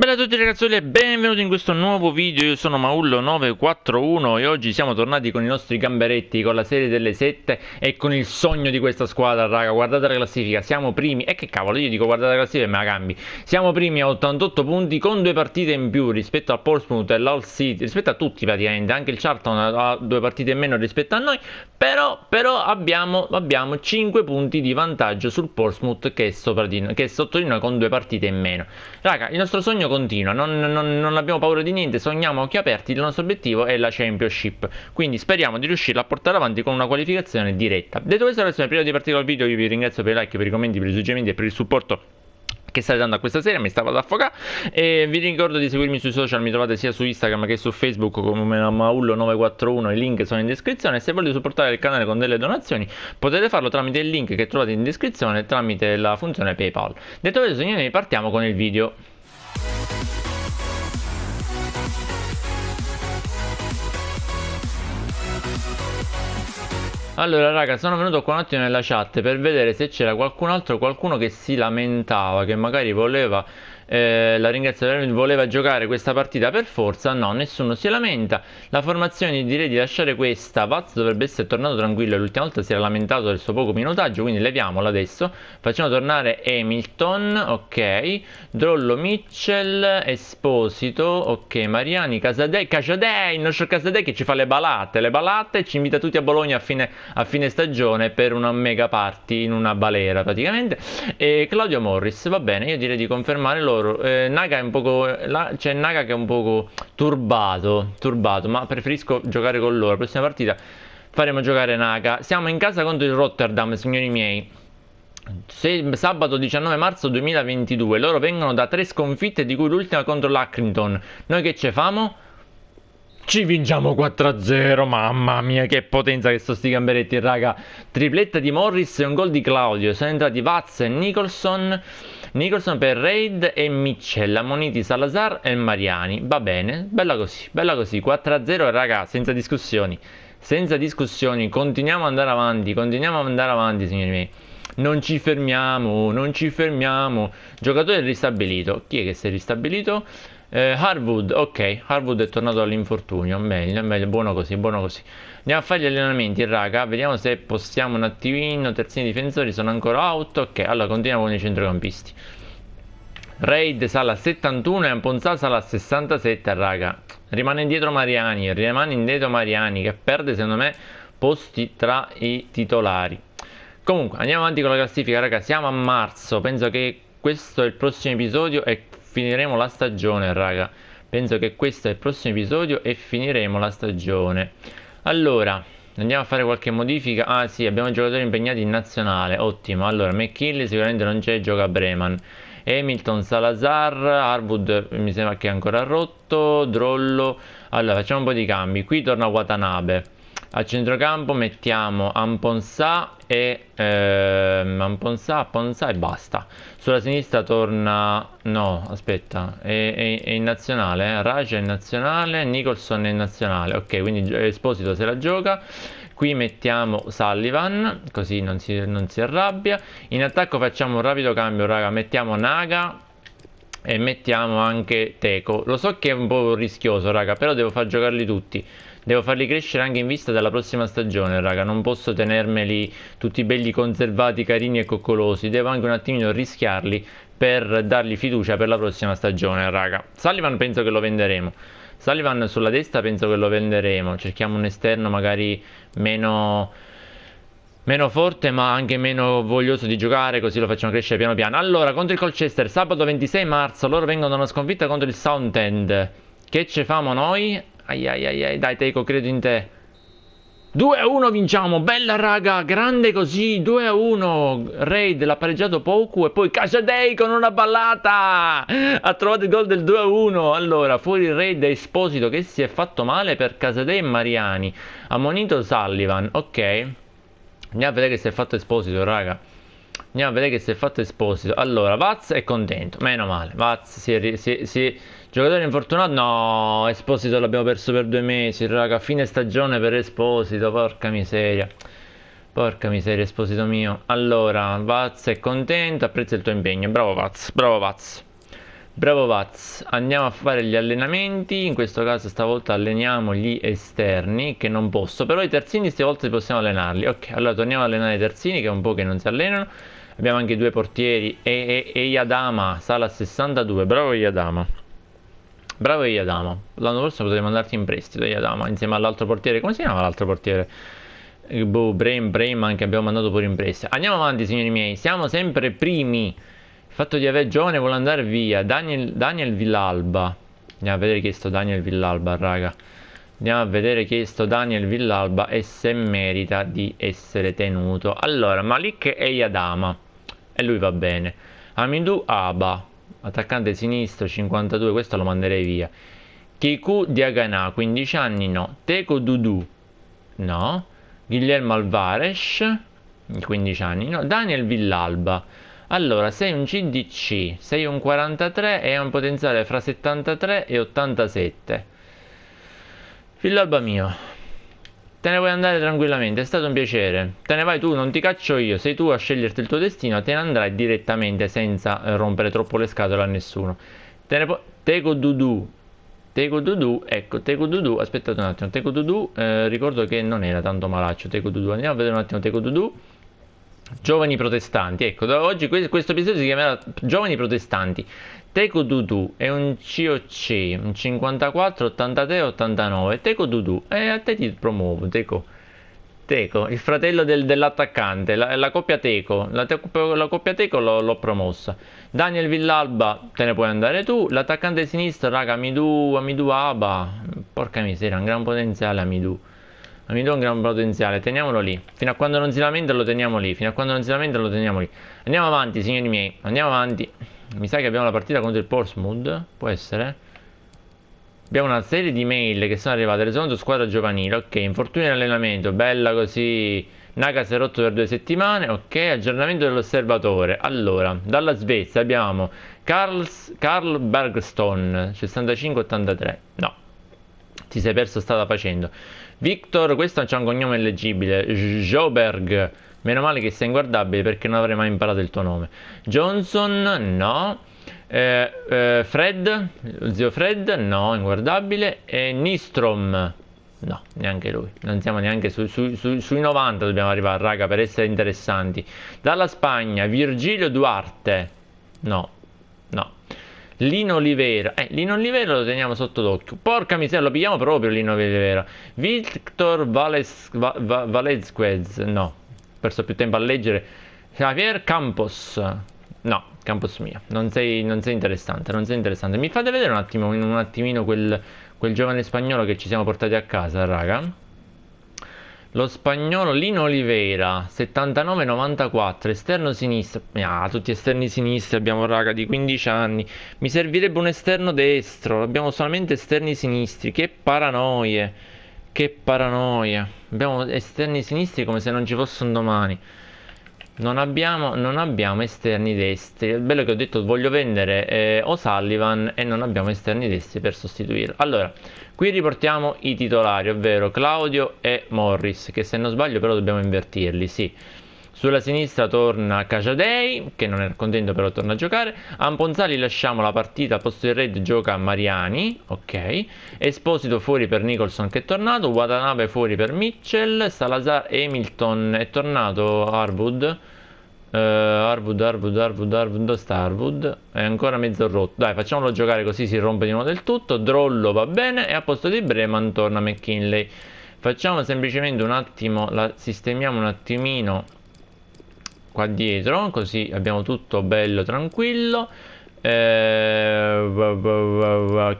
Bella a tutti ragazzuoli e benvenuti in questo nuovo video, io sono Maullo941 e oggi siamo tornati con i nostri gamberetti, con la serie delle 7 e con il sogno di questa squadra raga, guardate la classifica, siamo primi, e eh, che cavolo io dico guardate la classifica e me la cambi, siamo primi a 88 punti con due partite in più rispetto al Portsmouth e l'All City, rispetto a tutti praticamente, anche il Charlton ha due partite in meno rispetto a noi, però, però abbiamo, abbiamo, 5 punti di vantaggio sul Portsmouth che è, sopra di, che è sotto di noi con due partite in meno. Raga, il nostro sogno impegno continuo, non, non, non, abbiamo paura di niente, sogniamo a occhi aperti, il nostro obiettivo è la Championship, quindi speriamo di riuscirla a portare avanti con una qualificazione diretta. Detto questo ragazzi, prima di partire col video io vi ringrazio per i like, per i commenti, per i suggerimenti e per il supporto che state dando a questa serie, mi stavo ad affogare e vi ricordo di seguirmi sui social, mi trovate sia su Instagram che su Facebook come Maullo941, i link sono in descrizione se volete supportare il canale con delle donazioni potete farlo tramite il link che trovate in descrizione tramite la funzione Paypal detto questo noi partiamo con il video Allora raga sono venuto qua un attimo nella chat per vedere se c'era qualcun altro, qualcuno che si lamentava, che magari voleva eh, la ringrazio, voleva giocare questa partita per forza, no, nessuno si lamenta. La formazione direi di lasciare questa, Vaz dovrebbe essere tornato tranquillo, l'ultima volta si era lamentato del suo poco minutaggio, quindi leviamola adesso. Facciamo tornare Hamilton, ok, Drollo Mitchell, Esposito, ok, Mariani, Casadei, Casadei, il nostro Casadei che ci fa le balate, le balate, ci invita tutti a Bologna a fine, a fine stagione per una mega party in una balera praticamente. E Claudio Morris, va bene, io direi di confermare loro loro. Eh, Naga è un poco. La, c'è Naga che è un poco turbato, turbato, ma preferisco giocare con loro. La prossima partita faremo giocare Naga. Siamo in casa contro il Rotterdam, signori miei. Se, sabato 19 marzo 2022. Loro vengono da tre sconfitte, di cui l'ultima contro l'Ackrington. Noi che ce famo? Ci vinciamo 4-0, mamma mia che potenza che sono sti gamberetti, raga. Tripletta di Morris e un gol di Claudio. Sono entrati Vaz e Nicholson. Nicholson per Raid e Mitchell, ammoniti Salazar e Mariani. Va bene, bella così, bella così. 4-0 raga, senza discussioni. Senza discussioni, continuiamo ad andare avanti, continuiamo ad andare avanti, signori miei. Non ci fermiamo, non ci fermiamo. Giocatore ristabilito. Chi è che si è ristabilito? Eh, Harwood, ok, Harwood è tornato all'infortunio, meglio, meglio, buono così, buono così. Andiamo a fare gli allenamenti, raga. Vediamo se possiamo un attimino. Terzini difensori sono ancora out. Ok, allora continuiamo con i centrocampisti. Raid sala 71 e Amponzal sala 67, raga. Rimane indietro Mariani, rimane indietro Mariani che perde secondo me posti tra i titolari. Comunque, andiamo avanti con la classifica, raga. Siamo a marzo, penso che questo è il prossimo episodio e finiremo la stagione, raga. Penso che questo è il prossimo episodio e finiremo la stagione. Allora, andiamo a fare qualche modifica. Ah sì, abbiamo giocatori impegnati in nazionale, ottimo. Allora, McKinley sicuramente non c'è, gioca a Breman. Hamilton, Salazar, Harwood mi sembra che è ancora rotto, Drollo. Allora, facciamo un po' di cambi. Qui torna Watanabe a centrocampo mettiamo Amponsà e ehm, Amponsa, Amponsa e basta. Sulla sinistra torna... No, aspetta, è, è, è in nazionale, eh? Raja è in nazionale, Nicholson è in nazionale. Ok, quindi Esposito se la gioca. Qui mettiamo Sullivan, così non si, non si arrabbia. In attacco facciamo un rapido cambio, raga. Mettiamo Naga e mettiamo anche Teco. Lo so che è un po' rischioso, raga, però devo far giocarli tutti. Devo farli crescere anche in vista della prossima stagione, raga. Non posso tenermeli tutti belli conservati, carini e coccolosi. Devo anche un attimino rischiarli per dargli fiducia per la prossima stagione, raga. Sullivan penso che lo venderemo. Sullivan sulla destra penso che lo venderemo. Cerchiamo un esterno magari meno meno forte ma anche meno voglioso di giocare così lo facciamo crescere piano piano allora contro il Colchester sabato 26 marzo loro vengono da una sconfitta contro il Soundend che ci famo noi? Ai ai ai ai, dai Teiko credo in te. 2 a 1 vinciamo, bella raga, grande così, 2 a 1, Raid l'ha pareggiato poco e poi Casadei con una ballata, ha trovato il gol del 2 a 1, allora fuori il Raid è Esposito che si è fatto male per Casadei e Mariani, ha monito Sullivan, ok, andiamo a vedere che si è fatto Esposito raga, andiamo a vedere che si è fatto Esposito, allora Vaz è contento, meno male, Vaz si è, si, si Giocatore infortunato? No, Esposito l'abbiamo perso per due mesi, raga. Fine stagione per Esposito, porca miseria. Porca miseria, Esposito mio. Allora, Vaz è contento, apprezza il tuo impegno. Bravo Vaz, bravo Vaz. Bravo Vaz, andiamo a fare gli allenamenti, in questo caso stavolta alleniamo gli esterni, che non posso, però i terzini stavolta possiamo allenarli. Ok, allora torniamo ad allenare i terzini, che è un po' che non si allenano. Abbiamo anche due portieri e, e, e Yadama, sala 62, bravo Yadama. Bravo Iadama. L'anno prossimo potrei mandarti in prestito Iadama insieme all'altro portiere. Come si chiama l'altro portiere? Eh, boh, Brain, Brainman che abbiamo mandato pure in prestito. Andiamo avanti, signori miei. Siamo sempre primi. Il fatto di avere giovane vuole andare via. Daniel, Daniel Villalba. Andiamo a vedere chi è sto Daniel Villalba, raga. Andiamo a vedere chi è sto Daniel Villalba e se merita di essere tenuto. Allora, Malik e Yadama. E lui va bene. Amidou Aba attaccante sinistro 52, questo lo manderei via. Kiku Diagana, 15 anni, no. Teco Dudu, no. Guillermo Alvarez, 15 anni, no. Daniel Villalba. Allora, sei un CDC, sei un 43 e hai un potenziale fra 73 e 87. Villalba mio, Te ne puoi andare tranquillamente, è stato un piacere. Te ne vai tu, non ti caccio io. Sei tu a sceglierti il tuo destino, te ne andrai direttamente senza rompere troppo le scatole a nessuno. Te ne puoi... Teco Dudu. Teco Dudu, ecco, Teco Dudu, aspettate un attimo. Teco Dudu, eh, ricordo che non era tanto malaccio. Teco Dudu, andiamo a vedere un attimo Teco Dudu. Giovani protestanti, ecco, oggi questo episodio si chiamerà Giovani protestanti. Teco Dudu è un COC, 54, 83, 89. Teco Dudu, e eh, a te ti promuovo, Teco. Teco, il fratello del, dell'attaccante, la, la, coppia Teco, la, te, la coppia Teco l'ho, promossa. Daniel Villalba, te ne puoi andare tu. L'attaccante sinistro, raga, Amidu, Amidu Aba. Porca miseria, un gran potenziale Amidu. Amidu ha un gran potenziale, teniamolo lì. Fino a quando non si lamenta lo teniamo lì, fino a quando non si lamenta lo teniamo lì. Andiamo avanti, signori miei, andiamo avanti mi sa che abbiamo la partita contro il Portsmouth, può essere. Abbiamo una serie di mail che sono arrivate, rispondo squadra giovanile, ok, infortunio in allenamento, bella così, Naga si è rotto per due settimane, ok, aggiornamento dell'osservatore. Allora, dalla Svezia abbiamo Carls, Carl Bergston, 65-83, no, ti sei perso stata facendo. Victor, questo c'è un cognome leggibile, Joberg, Meno male che sei inguardabile perché non avrei mai imparato il tuo nome. Johnson, no. Eh, eh, Fred, zio Fred, no, inguardabile. E Nistrom, no, neanche lui. Non siamo neanche su, su, su, sui 90 dobbiamo arrivare, raga, per essere interessanti. Dalla Spagna, Virgilio Duarte, no, no. Lino Olivera, eh, Lino Olivera lo teniamo sotto d'occhio. Porca miseria, lo pigliamo proprio Lino Olivera. Victor Valesquez, no perso più tempo a leggere. Javier Campos. No, Campos mio. Non sei, non sei interessante, non sei interessante. Mi fate vedere un attimo, un attimino quel, quel giovane spagnolo che ci siamo portati a casa, raga. Lo spagnolo Lino Oliveira, 79-94, esterno sinistro. Ah, tutti esterni sinistri abbiamo, raga, di 15 anni. Mi servirebbe un esterno destro, abbiamo solamente esterni sinistri. Che paranoie. Che paranoia. Abbiamo esterni sinistri come se non ci fossero domani. Non abbiamo, non abbiamo, esterni destri. Il bello che ho detto voglio vendere eh, O'Sullivan e non abbiamo esterni destri per sostituirlo. Allora, qui riportiamo i titolari, ovvero Claudio e Morris, che se non sbaglio però dobbiamo invertirli, sì. Sulla sinistra torna Caciadei, che non è contento però torna a giocare. Amponzali lasciamo la partita, a posto di Red gioca Mariani, ok. Esposito fuori per Nicholson che è tornato, Watanabe fuori per Mitchell, Salazar Hamilton è tornato, Harwood. Uh, Harwood, Harwood, Harwood, Harwood, dove sta Harwood? È ancora mezzo rotto. Dai, facciamolo giocare così si rompe di nuovo del tutto. Drollo va bene e a posto di Breman torna McKinley. Facciamo semplicemente un attimo, la sistemiamo un attimino qua dietro così abbiamo tutto bello tranquillo eh,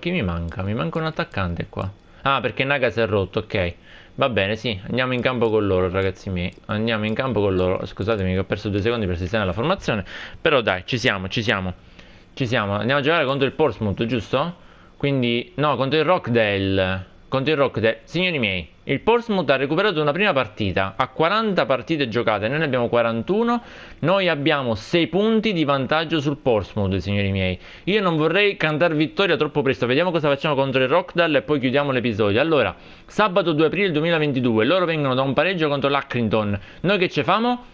chi mi manca? mi manca un attaccante qua ah perché Naga si è rotto ok va bene sì andiamo in campo con loro ragazzi miei andiamo in campo con loro scusatemi che ho perso due secondi per sistemare la formazione però dai ci siamo ci siamo ci siamo andiamo a giocare contro il Portsmouth giusto? quindi no contro il Rockdale contro il Rockdale signori miei il Portsmouth ha recuperato una prima partita, ha 40 partite giocate, noi ne abbiamo 41, noi abbiamo 6 punti di vantaggio sul Portsmouth, signori miei. Io non vorrei cantare vittoria troppo presto, vediamo cosa facciamo contro il Rockdale e poi chiudiamo l'episodio. Allora, sabato 2 aprile 2022, loro vengono da un pareggio contro l'Accrington, noi che ce famo?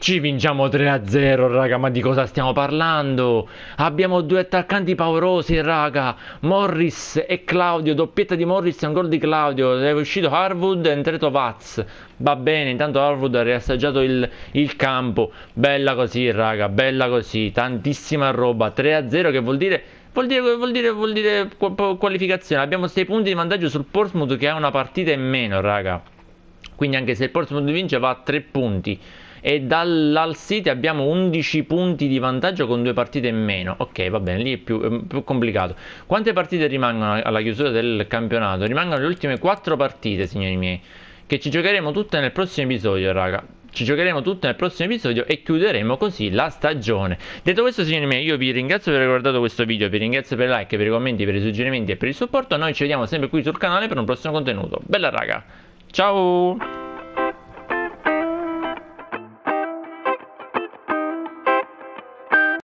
Ci vinciamo 3-0, raga, ma di cosa stiamo parlando? Abbiamo due attaccanti paurosi, raga. Morris e Claudio, doppietta di Morris e un gol di Claudio. È uscito Harwood è entrato Vaz. Va bene, intanto Harwood ha riassaggiato il, il campo. Bella così, raga, bella così. Tantissima roba. 3-0 che vuol dire... Vuol dire, vuol dire, vuol dire qualificazione. Abbiamo 6 punti di vantaggio sul Portsmouth che ha una partita in meno, raga. Quindi anche se il Portsmouth vince va a 3 punti e dall'Al City abbiamo 11 punti di vantaggio con due partite in meno. Ok, va bene, lì è più, è più complicato. Quante partite rimangono alla chiusura del campionato? Rimangono le ultime 4 partite, signori miei, che ci giocheremo tutte nel prossimo episodio, raga ci giocheremo tutte nel prossimo episodio e chiuderemo così la stagione. Detto questo, signori miei, io vi ringrazio per aver guardato questo video, vi ringrazio per i like, per i commenti, per i suggerimenti e per il supporto. Noi ci vediamo sempre qui sul canale per un prossimo contenuto. Bella raga, ciao!